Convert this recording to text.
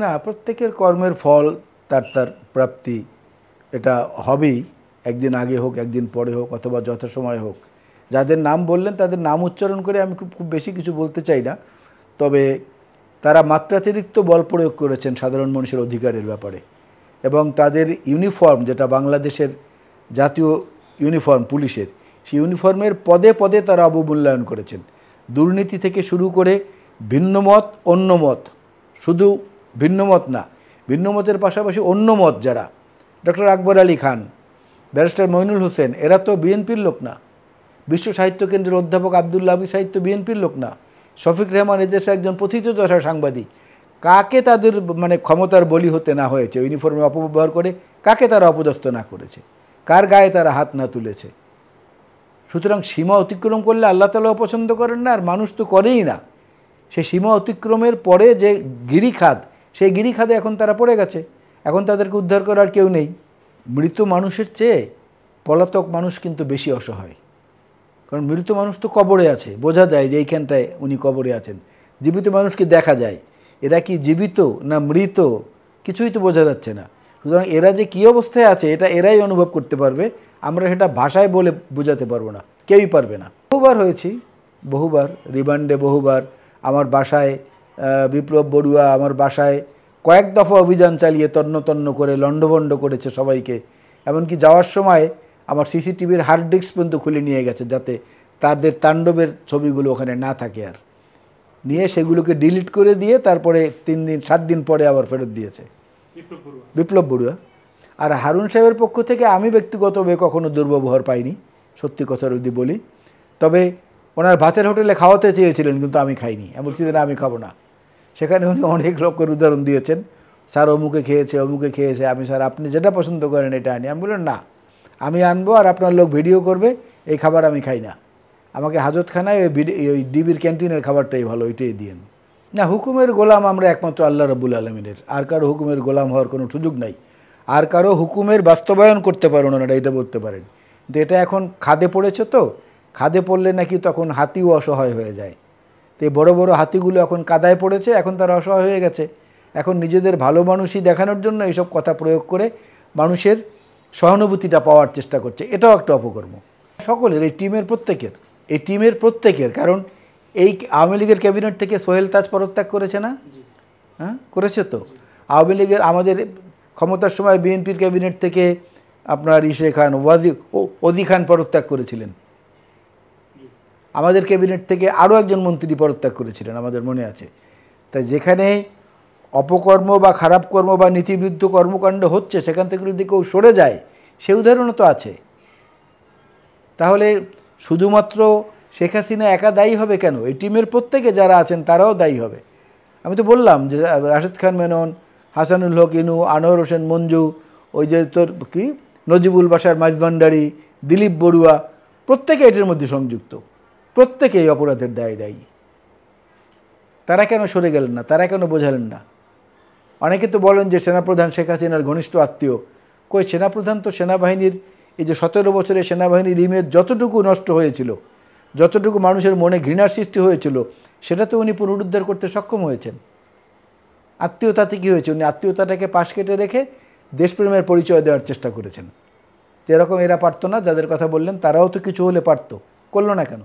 না প্রত্যেকের কর্মের ফল তার তার প্রাপ্তি এটা হবেই একদিন আগে হোক একদিন পরে হোক অথবা যথাসময় হোক যাদের নাম বললেন তাদের নাম উচ্চারণ করে আমি খুব খুব বেশি কিছু বলতে চাই না তবে তারা মাত্রাতিরিক্ত বল প্রয়োগ করেছেন সাধারণ মানুষের অধিকারের ব্যাপারে এবং তাদের ইউনিফর্ম যেটা বাংলাদেশের জাতীয় ইউনিফর্ম পুলিশের সেই ইউনিফর্মের পদে পদে তারা অবমূল্যায়ন করেছেন দুর্নীতি থেকে শুরু করে ভিন্নমত অন্যমত শুধু ভিন্নমত না ভিন্নমতের পাশাপাশি অন্য মত যারা ডক্টর আকবর আলী খান ব্যারিস্টার মইনুল হোসেন এরা তো বিএনপির লোক না বিশ্ব সাহিত্য কেন্দ্রের অধ্যাপক আবদুল্লা আবি সাহিত্য বিএনপির লোক না শফিক রহমান এদেশে একজন প্রথিত দশা সাংবাদিক কাকে তাদের মানে ক্ষমতার বলি হতে না হয়েছে ইউনিফর্মে অপব্যবহার করে কাকে তারা অপদস্থ না করেছে কার গায়ে তারা হাত না তুলেছে সুতরাং সীমা অতিক্রম করলে আল্লাহ তালা অপছন্দ করেন না আর মানুষ তো করেই না সে সীমা অতিক্রমের পরে যে গিরিখাত সেই গিরিখাদে এখন তারা পড়ে গেছে এখন তাদেরকে উদ্ধার করার কেউ নেই মৃত মানুষের চেয়ে পলাতক মানুষ কিন্তু বেশি অসহায় কারণ মৃত মানুষ তো কবরে আছে বোঝা যায় যে এইখানটায় উনি কবরে আছেন জীবিত মানুষকে দেখা যায় এরা কি জীবিত না মৃত কিছুই তো বোঝা যাচ্ছে না সুতরাং এরা যে কী অবস্থায় আছে এটা এরাই অনুভব করতে পারবে আমরা সেটা ভাষায় বলে বোঝাতে পারবো না কেউই পারবে না বহুবার হয়েছি বহুবার রিমান্ডে বহুবার আমার বাসায় বিপ্লব বড়ুয়া আমার বাসায় কয়েক দফা অভিযান চালিয়ে তন্ন তন্ন করে লণ্ডভণ্ড করেছে সবাইকে এমনকি যাওয়ার সময় আমার সিসিটিভির হার্ড ডিস্ক পর্যন্ত খুলে নিয়ে গেছে যাতে তাদের তাণ্ডবের ছবিগুলো ওখানে না থাকে আর নিয়ে সেগুলোকে ডিলিট করে দিয়ে তারপরে তিন দিন সাত দিন পরে আবার ফেরত দিয়েছে বিপ্লব বড়ুয়া আর হারুন সাহেবের পক্ষ থেকে আমি ব্যক্তিগতভাবে কখনো দুর্ব্যবহার পাইনি সত্যি কথা যদি বলি তবে ওনার ভাতের হোটেলে খাওয়াতে চেয়েছিলেন কিন্তু আমি খাইনি আমি বলছি না আমি খাবো না সেখানে উনি অনেক লোকের উদাহরণ দিয়েছেন স্যার অমুকে খেয়েছে অমুকে খেয়েছে আমি স্যার আপনি যেটা পছন্দ করেন এটা আনি আমি বললেন না আমি আনবো আর আপনার লোক ভিডিও করবে এই খাবার আমি খাই না আমাকে হাজতখানায় ওই ওই ডিবির ক্যান্টিনের খাবারটাই ভালো ওইটাই দিয়েন না হুকুমের গোলাম আমরা একমাত্র আল্লাহ রবুল আলমিনের আর কারো হুকুমের গোলাম হওয়ার কোনো সুযোগ নাই আর কারো হুকুমের বাস্তবায়ন করতে পারেন ওনারা এটা বলতে পারেন কিন্তু এটা এখন খাদে পড়েছে তো খাদে পড়লে নাকি তখন হাতিও অসহায় হয়ে যায় তো এই বড়ো বড়ো হাতিগুলো এখন কাদায় পড়েছে এখন তারা অসহায় হয়ে গেছে এখন নিজেদের ভালো মানুষই দেখানোর জন্য এইসব কথা প্রয়োগ করে মানুষের সহানুভূতিটা পাওয়ার চেষ্টা করছে এটাও একটা অপকর্ম সকলের এই টিমের প্রত্যেকের এই টিমের প্রত্যেকের কারণ এই আওয়ামী লীগের ক্যাবিনেট থেকে সোহেল তাজ পরত্যাগ করেছে না হ্যাঁ করেছে তো আওয়ামী লীগের আমাদের ক্ষমতার সময় বিএনপির ক্যাবিনেট থেকে আপনার ইশে খান ওয়াজি ও অজি খান পরত্যাগ করেছিলেন আমাদের ক্যাবিনেট থেকে আরও একজন মন্ত্রী পদত্যাগ করেছিলেন আমাদের মনে আছে তাই যেখানে অপকর্ম বা খারাপ কর্ম বা নীতিবিরুদ্ধ কর্মকাণ্ড হচ্ছে সেখান থেকে যদি কেউ সরে যায় সে উদাহরণও তো আছে তাহলে শুধুমাত্র শেখ হাসিনা একা দায়ী হবে কেন এই টিমের প্রত্যেকে যারা আছেন তারাও দায়ী হবে আমি তো বললাম যে রাশেদ খান মেনন হাসানুল হক ইনু আনোয়ার হোসেন মঞ্জু ওই যে তোর কি নজিবুল বাসার মাঝভান্ডারি দিলীপ বড়ুয়া প্রত্যেকে এটির মধ্যে সংযুক্ত প্রত্যেকেই অপরাধের দায় দায়ী তারা কেন সরে গেলেন না তারা কেন বোঝালেন না অনেকে তো বলেন যে সেনাপ্রধান শেখ হাসিনার ঘনিষ্ঠ আত্মীয় কই সেনাপ্রধান তো সেনাবাহিনীর এই যে সতেরো বছরের সেনাবাহিনীর ইমেজ যতটুকু নষ্ট হয়েছিল যতটুকু মানুষের মনে ঘৃণার সৃষ্টি হয়েছিল সেটা তো উনি পুনরুদ্ধার করতে সক্ষম হয়েছেন আত্মীয়তাতে কী হয়েছে উনি আত্মীয়তাটাকে পাশ কেটে রেখে দেশপ্রেমের পরিচয় দেওয়ার চেষ্টা করেছেন যেরকম এরা পারতো না যাদের কথা বললেন তারাও তো কিছু হলে পারতো করলো না কেন